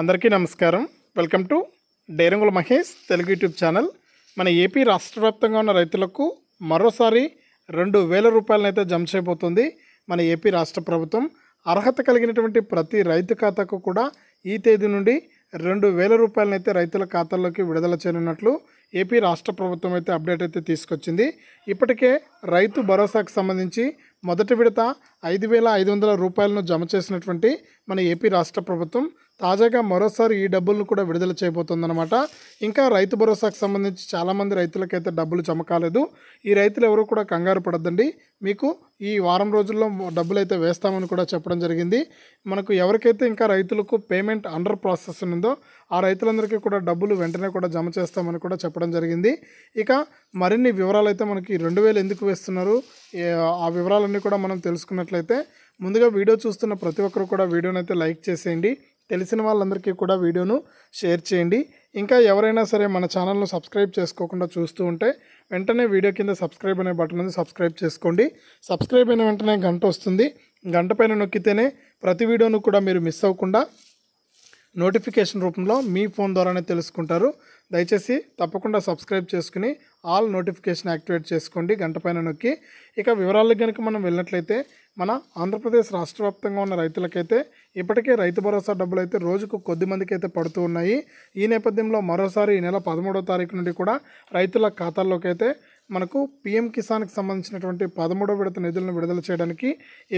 అందరికీ నమస్కారం welcome to Derangula Mahesh Telugu YouTube channel మన ఏపీ రాష్ట్ర వ్యాప్తంగా ఉన్న రైతులకు మరోసారి రెండు వేల రూపాయలనైతే జమ చేయబోతుంది మన ఏపీ రాష్ట్ర ప్రభుత్వం అర్హత కలిగినటువంటి ప్రతి రైతు ఖాతాకు కూడా ఈ తేదీ నుండి రెండు వేల రూపాయలనైతే రైతుల ఖాతాల్లోకి విడుదల చేయనున్నట్లు ఏపీ రాష్ట్ర ప్రభుత్వం అయితే అప్డేట్ అయితే తీసుకొచ్చింది ఇప్పటికే రైతు భరోసాకు సంబంధించి మొదటి విడత ఐదు వేల ఐదు వందల రూపాయలను జమ చేసినటువంటి మన ఏపీ రాష్ట్ర ప్రభుత్వం తాజాగా మరోసారి ఈ డబ్బులను కూడా విడుదల చేయబోతుందన్నమాట ఇంకా రైతు భరోసాకు సంబంధించి చాలామంది రైతులకైతే డబ్బులు జమ కాలేదు ఈ రైతులు ఎవరు కూడా కంగారు పడద్దండి మీకు ఈ వారం రోజుల్లో డబ్బులు అయితే వేస్తామని కూడా చెప్పడం జరిగింది మనకు ఎవరికైతే ఇంకా రైతులకు పేమెంట్ అండర్ ప్రాసెస్ ఉందో ఆ రైతులందరికీ కూడా డబ్బులు వెంటనే కూడా జమ చేస్తామని కూడా చెప్పడం జరిగింది ఇక మరిన్ని వివరాలు అయితే మనకి రెండు ఎందుకు వేస్తున్నారు ఆ వివరాలన్నీ కూడా మనం తెలుసుకున్నట్లయితే ముందుగా వీడియో చూస్తున్న ప్రతి ఒక్కరు కూడా వీడియోని అయితే లైక్ చేసేయండి తెలిసిన వాళ్ళందరికీ కూడా వీడియోను షేర్ చేయండి ఇంకా ఎవరైనా సరే మన ఛానల్ను సబ్స్క్రైబ్ చేసుకోకుండా చూస్తూ ఉంటే వెంటనే వీడియో కింద సబ్స్క్రైబ్ అనే బటన్ ఉంది సబ్స్క్రైబ్ చేసుకోండి సబ్స్క్రైబ్ అయిన వెంటనే గంట వస్తుంది గంట పైన నొక్కితేనే ప్రతి వీడియోను కూడా మీరు మిస్ అవ్వకుండా నోటిఫికేషన్ రూపంలో మీ ఫోన్ ద్వారానే తెలుసుకుంటారు దయచేసి తప్పకుండా సబ్స్క్రైబ్ చేసుకుని ఆల్ నోటిఫికేషన్ యాక్టివేట్ చేసుకోండి గంట పైన నొక్కి ఇక వివరాలకు కనుక మనం వెళ్ళినట్లయితే మన ఆంధ్రప్రదేశ్ రాష్ట్ర వ్యాప్తంగా ఉన్న రైతులకైతే ఇప్పటికే రైతు భరోసా డబ్బులు అయితే రోజుకు కొద్ది మందికి అయితే పడుతూ ఉన్నాయి ఈ నేపథ్యంలో మరోసారి ఈ నెల పదమూడో తారీఖు నుండి కూడా రైతుల ఖాతాల్లోకి అయితే మనకు పీఎం కిసాన్కి సంబంధించినటువంటి పదమూడో విడత నిధులను విడుదల చేయడానికి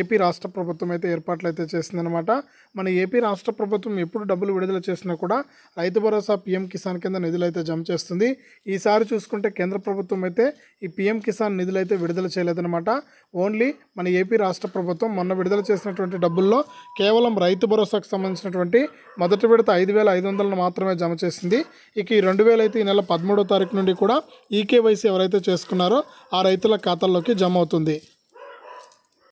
ఏపీ రాష్ట్ర ప్రభుత్వం అయితే ఏర్పాట్లు అయితే చేసిందనమాట మన ఏపీ రాష్ట్ర ప్రభుత్వం ఎప్పుడు డబ్బులు విడుదల చేసినా కూడా రైతు భరోసా పీఎం కిసాన్ కింద నిధులు అయితే జమ చేస్తుంది ఈసారి చూసుకుంటే కేంద్ర ప్రభుత్వం అయితే ఈ పీఎం కిసాన్ నిధులు అయితే విడుదల చేయలేదనమాట ఓన్లీ మన ఏపీ రాష్ట్ర ప్రభుత్వం మొన్న విడుదల చేసినటువంటి డబ్బుల్లో కేవలం రైతు భరోసాకు సంబంధించినటువంటి మొదటి విడత ఐదు వేల ఐదు వందలను మాత్రమే జమ చేసింది ఇక ఈ రెండు వేలైతే అయితే ఈ నెల పదమూడో తారీఖు నుండి కూడా ఈకేవైసీ ఎవరైతే చేస్తారు చేసుకున్నారో ఆ రైతుల ఖాతాల్లోకి జమ అవుతుంది